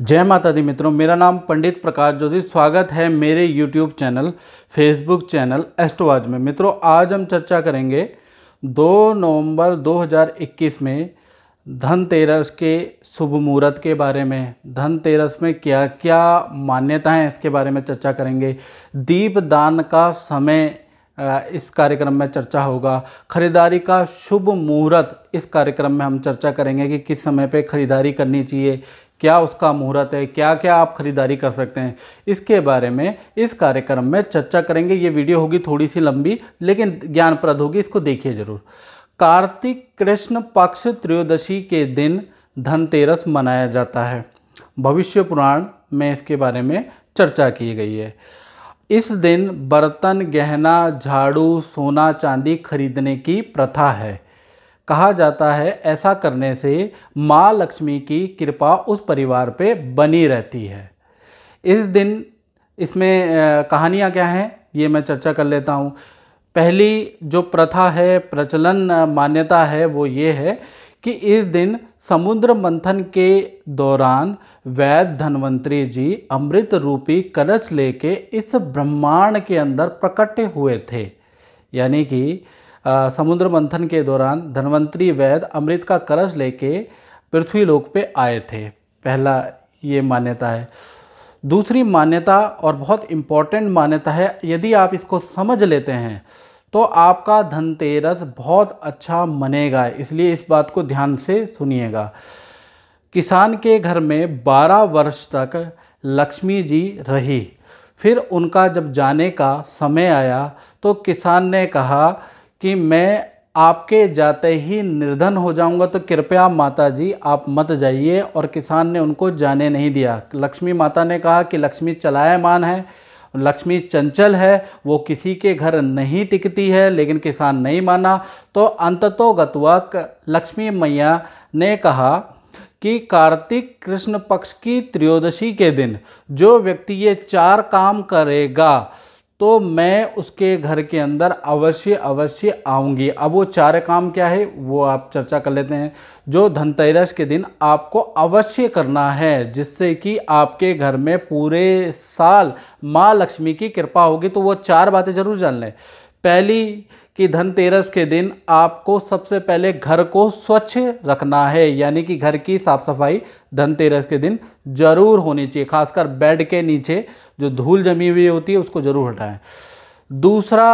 जय माता दी मित्रों मेरा नाम पंडित प्रकाश जोशी स्वागत है मेरे यूट्यूब चैनल फेसबुक चैनल एस्टवाज में मित्रों आज हम चर्चा करेंगे 2 नवंबर 2021 में धनतेरस के शुभ मुहूर्त के बारे में धनतेरस में क्या क्या मान्यताएं इसके बारे में चर्चा करेंगे दीप दान का समय इस कार्यक्रम में चर्चा होगा खरीदारी का शुभ मुहूर्त इस कार्यक्रम में हम चर्चा करेंगे कि किस समय पे खरीदारी करनी चाहिए क्या उसका मुहूर्त है क्या क्या आप खरीदारी कर सकते हैं इसके बारे में इस कार्यक्रम में चर्चा करेंगे ये वीडियो होगी थोड़ी सी लंबी लेकिन ज्ञानप्रद होगी इसको देखिए ज़रूर कार्तिक कृष्ण पक्ष त्रयोदशी के दिन धनतेरस मनाया जाता है भविष्य पुराण में इसके बारे में चर्चा की गई है इस दिन बर्तन गहना झाड़ू सोना चांदी खरीदने की प्रथा है कहा जाता है ऐसा करने से माँ लक्ष्मी की कृपा उस परिवार पे बनी रहती है इस दिन इसमें कहानियाँ क्या हैं ये मैं चर्चा कर लेता हूँ पहली जो प्रथा है प्रचलन मान्यता है वो ये है कि इस दिन समुद्र मंथन के दौरान वैद धनवंतरी जी अमृत रूपी कलश लेके इस ब्रह्मांड के अंदर प्रकट हुए थे यानी कि समुद्र मंथन के दौरान धनवंतरी वैद अमृत का कलश लेके पृथ्वी लोक पे आए थे पहला ये मान्यता है दूसरी मान्यता और बहुत इम्पॉर्टेंट मान्यता है यदि आप इसको समझ लेते हैं तो आपका धनतेरस बहुत अच्छा मनेगा इसलिए इस बात को ध्यान से सुनिएगा किसान के घर में 12 वर्ष तक लक्ष्मी जी रही फिर उनका जब जाने का समय आया तो किसान ने कहा कि मैं आपके जाते ही निर्धन हो जाऊंगा तो कृपया माता जी आप मत जाइए और किसान ने उनको जाने नहीं दिया लक्ष्मी माता ने कहा कि लक्ष्मी चलायमान है लक्ष्मी चंचल है वो किसी के घर नहीं टिकती है लेकिन किसान नहीं माना तो अंततोगतवा लक्ष्मी मैया ने कहा कि कार्तिक कृष्ण पक्ष की त्रयोदशी के दिन जो व्यक्ति ये चार काम करेगा तो मैं उसके घर के अंदर अवश्य अवश्य आऊँगी अब वो चार काम क्या है वो आप चर्चा कर लेते हैं जो धनतेरस के दिन आपको अवश्य करना है जिससे कि आपके घर में पूरे साल माँ लक्ष्मी की कृपा होगी तो वो चार बातें ज़रूर जान लें पहली कि धनतेरस के दिन आपको सबसे पहले घर को स्वच्छ रखना है यानी कि घर की साफ सफाई धनतेरस के दिन जरूर होनी चाहिए खासकर बेड के नीचे जो धूल जमी हुई होती है उसको जरूर हटाएं दूसरा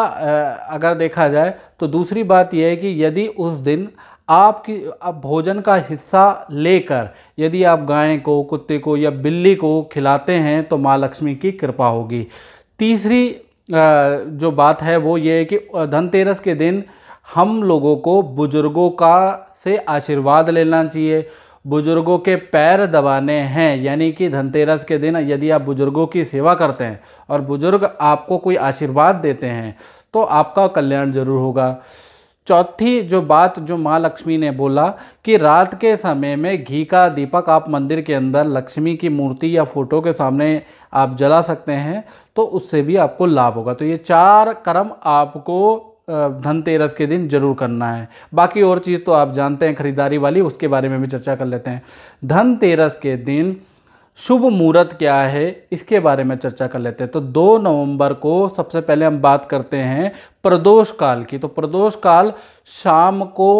अगर देखा जाए तो दूसरी बात यह है कि यदि उस दिन आपकी आप भोजन का हिस्सा लेकर यदि आप गाय को कुत्ते को या बिल्ली को खिलाते हैं तो माँ लक्ष्मी की कृपा होगी तीसरी जो बात है वो ये है कि धनतेरस के दिन हम लोगों को बुज़ुर्गों का से आशीर्वाद लेना चाहिए बुज़ुर्गों के पैर दबाने हैं यानी कि धनतेरस के दिन यदि आप बुज़ुर्गों की सेवा करते हैं और बुज़ुर्ग आपको कोई आशीर्वाद देते हैं तो आपका कल्याण ज़रूर होगा चौथी जो बात जो माँ लक्ष्मी ने बोला कि रात के समय में घी का दीपक आप मंदिर के अंदर लक्ष्मी की मूर्ति या फोटो के सामने आप जला सकते हैं तो उससे भी आपको लाभ होगा तो ये चार कर्म आपको धनतेरस के दिन जरूर करना है बाकी और चीज़ तो आप जानते हैं खरीदारी वाली उसके बारे में भी चर्चा कर लेते हैं धनतेरस के दिन शुभ मुहूर्त क्या है इसके बारे में चर्चा कर लेते हैं तो 2 नवंबर को सबसे पहले हम बात करते हैं प्रदोष काल की तो प्रदोष काल शाम को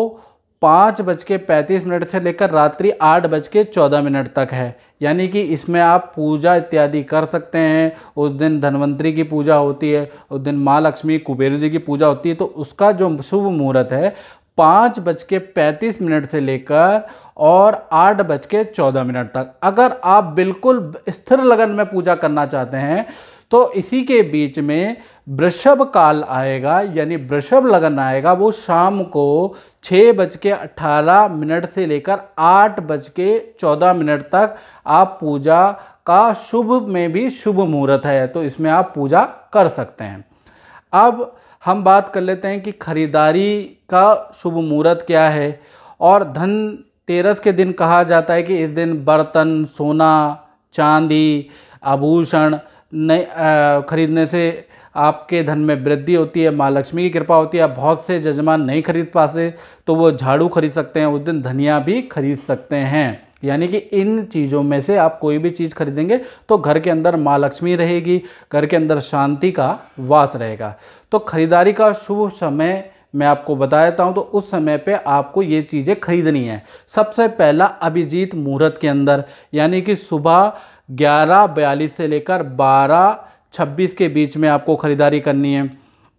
पाँच बज के पैंतीस मिनट से लेकर रात्रि आठ बज के चौदह मिनट तक है यानी कि इसमें आप पूजा इत्यादि कर सकते हैं उस दिन धनवंतरी की पूजा होती है उस दिन माँ लक्ष्मी कुबेर जी की पूजा होती है तो उसका जो शुभ मुहूर्त है पाँच बज के पैंतीस मिनट से लेकर और आठ बज के चौदह मिनट तक अगर आप बिल्कुल स्थिर लगन में पूजा करना चाहते हैं तो इसी के बीच में वृषभ काल आएगा यानी वृषभ लगन आएगा वो शाम को छः बज के अट्ठारह मिनट से लेकर आठ बज के चौदह मिनट तक आप पूजा का शुभ में भी शुभ मुहूर्त है तो इसमें आप पूजा कर सकते हैं अब हम बात कर लेते हैं कि खरीदारी का शुभ मुहूर्त क्या है और धन तेरस के दिन कहा जाता है कि इस दिन बर्तन सोना चांदी आभूषण खरीदने से आपके धन में वृद्धि होती है माँ लक्ष्मी की कृपा होती है आप बहुत से जजमान नहीं खरीद पाते तो वो झाड़ू खरीद सकते हैं उस दिन धनिया भी खरीद सकते हैं यानी कि इन चीज़ों में से आप कोई भी चीज़ खरीदेंगे तो घर के अंदर माँ लक्ष्मी रहेगी घर के अंदर शांति का वास रहेगा तो खरीदारी का शुभ समय मैं आपको बता देता हूँ तो उस समय पे आपको ये चीज़ें खरीदनी है सबसे पहला अभिजीत मुहूर्त के अंदर यानी कि सुबह ग्यारह बयालीस से लेकर बारह छब्बीस के बीच में आपको ख़रीदारी करनी है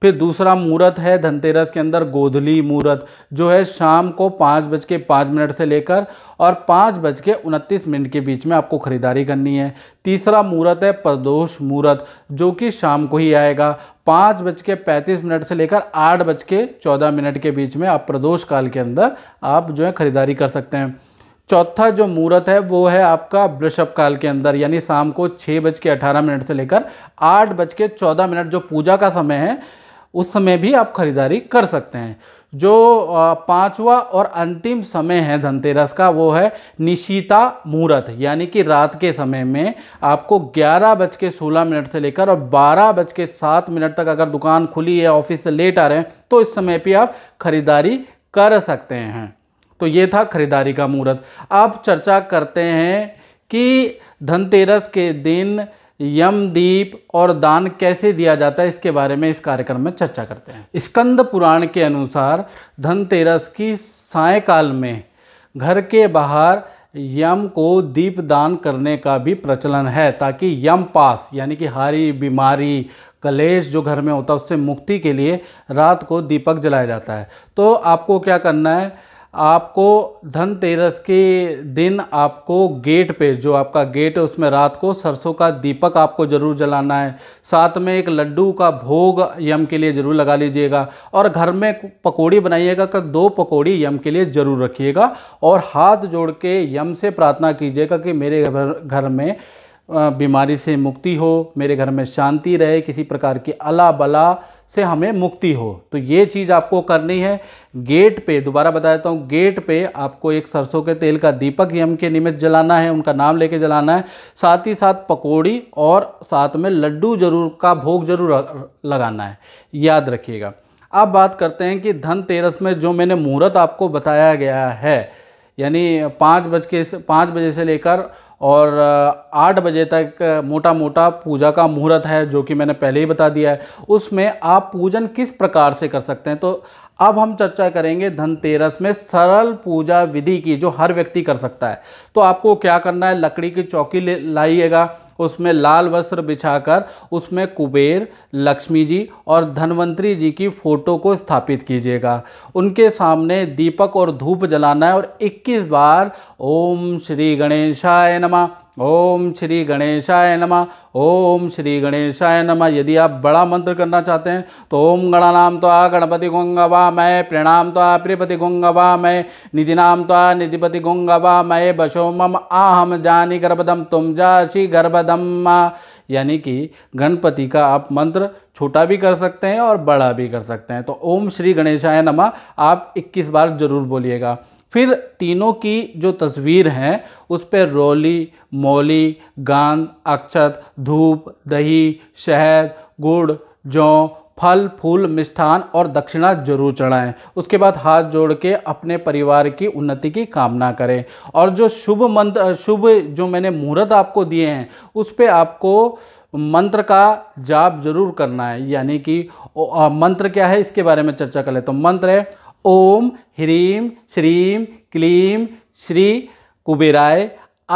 फिर दूसरा मुहूर्त है धनतेरस के अंदर गोधली मुहूर्त जो है शाम को पाँच बज के पाँच मिनट से लेकर और पाँच बज के उनतीस मिनट के बीच में आपको ख़रीदारी करनी है तीसरा मुहूर्त है प्रदोष मुहूर्त जो कि शाम को ही आएगा पाँच बज के पैंतीस मिनट से लेकर आठ बज के चौदह मिनट के बीच में आप प्रदोष काल के अंदर आप जो है ख़रीदारी कर सकते हैं चौथा जो मुहूर्त है वो है आपका वृषभ काल के अंदर यानी शाम को छः बज के अठारह मिनट से लेकर आठ बज के चौदह मिनट जो पूजा का समय है उस समय भी आप खरीदारी कर सकते हैं जो पांचवा और अंतिम समय है धनतेरस का वो है निशिता मुहूर्त यानी कि रात के समय में आपको ग्यारह बज के सोलह मिनट से लेकर और बारह बज के सात मिनट तक अगर दुकान खुली है ऑफिस से लेट आ रहे हैं तो इस समय पर आप खरीदारी कर सकते हैं तो ये था खरीदारी का मुहूर्त अब चर्चा करते हैं कि धनतेरस के दिन यम दीप और दान कैसे दिया जाता है इसके बारे में इस कार्यक्रम में चर्चा करते हैं स्कंद पुराण के अनुसार धनतेरस की सायकाल में घर के बाहर यम को दीप दान करने का भी प्रचलन है ताकि यम पास यानी कि हारी बीमारी कलेश जो घर में होता है उससे मुक्ति के लिए रात को दीपक जलाया जाता है तो आपको क्या करना है आपको धनतेरस के दिन आपको गेट पे जो आपका गेट है उसमें रात को सरसों का दीपक आपको ज़रूर जलाना है साथ में एक लड्डू का भोग यम के लिए ज़रूर लगा लीजिएगा और घर में पकौड़ी बनाइएगा का दो पकौड़ी यम के लिए ज़रूर रखिएगा और हाथ जोड़ के यम से प्रार्थना कीजिएगा कि मेरे घर में बीमारी से मुक्ति हो मेरे घर में शांति रहे किसी प्रकार की अला बला से हमें मुक्ति हो तो ये चीज़ आपको करनी है गेट पे दोबारा बता देता हूँ गेट पे आपको एक सरसों के तेल का दीपक यम के निमित्त जलाना है उनका नाम लेके जलाना है साथ ही साथ पकोड़ी और साथ में लड्डू जरूर का भोग जरूर लगाना है याद रखिएगा अब बात करते हैं कि धनतेरस में जो मैंने मुहूर्त आपको बताया गया है यानी पाँच बज के पाँच बजे से लेकर और आठ बजे तक मोटा मोटा पूजा का मुहूर्त है जो कि मैंने पहले ही बता दिया है उसमें आप पूजन किस प्रकार से कर सकते हैं तो अब हम चर्चा करेंगे धनतेरस में सरल पूजा विधि की जो हर व्यक्ति कर सकता है तो आपको क्या करना है लकड़ी की चौकी लाइएगा उसमें लाल वस्त्र बिछाकर उसमें कुबेर लक्ष्मी जी और धनवंतरी जी की फ़ोटो को स्थापित कीजिएगा उनके सामने दीपक और धूप जलाना है और 21 बार ओम श्री गणेशाय नमः ओम श्री गणेशाय नमः ओम श्री गणेशाय नमः यदि आप बड़ा मंत्र करना चाहते हैं तो ओम नाम तो आ गणपति गुंगवा मय प्रणाम तो आ प्रियपति गुंगवा मय निधि नाम तो आ निधिपति गुंगवा मय बशो मम आहम जानी गर्भदम तुम जासी गर्भदम यानी कि गणपति का आप मंत्र छोटा भी कर सकते हैं और बड़ा भी कर सकते हैं तो ओम श्री गणेशाय नमः आप 21 बार जरूर बोलिएगा फिर तीनों की जो तस्वीर है उस पर रोली मौली गांद अक्षत धूप दही शहद गुड़ जौ फल फूल मिष्ठान और दक्षिणा जरूर चढ़ाएं उसके बाद हाथ जोड़ के अपने परिवार की उन्नति की कामना करें और जो शुभ मंत्र शुभ जो मैंने मुहूर्त आपको दिए हैं उस पर आपको मंत्र का जाप जरूर करना है यानी कि मंत्र क्या है इसके बारे में चर्चा कर ले तो मंत्र है ओम ह्रीम श्रीम क्लीम श्री कुबेराय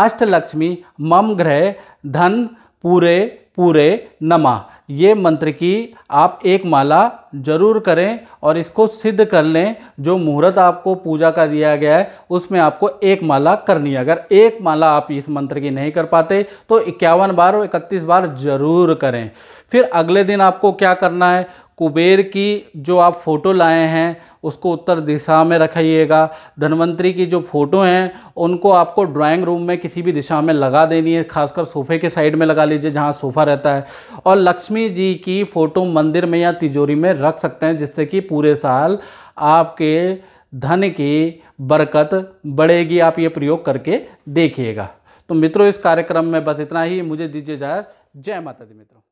अष्टलक्ष्मी मम ग्रह धन पूरे पूरे नमा ये मंत्र की आप एक माला जरूर करें और इसको सिद्ध कर लें जो मुहूर्त आपको पूजा का दिया गया है उसमें आपको एक माला करनी है अगर एक माला आप इस मंत्र की नहीं कर पाते तो इक्यावन बार और इकतीस बार जरूर करें फिर अगले दिन आपको क्या करना है कुबेर की जो आप फ़ोटो लाए हैं उसको उत्तर दिशा में रखाइएगा धनवंतरी की जो फ़ोटो हैं उनको आपको ड्राइंग रूम में किसी भी दिशा में लगा देनी है खासकर सोफे के साइड में लगा लीजिए जहाँ सोफ़ा रहता है और लक्ष्मी जी की फ़ोटो मंदिर में या तिजोरी में रख सकते हैं जिससे कि पूरे साल आपके धन की बरकत बढ़ेगी आप ये प्रयोग करके देखिएगा तो मित्रों इस कार्यक्रम में बस इतना ही मुझे दीजिए जाए जय माता दी मित्रों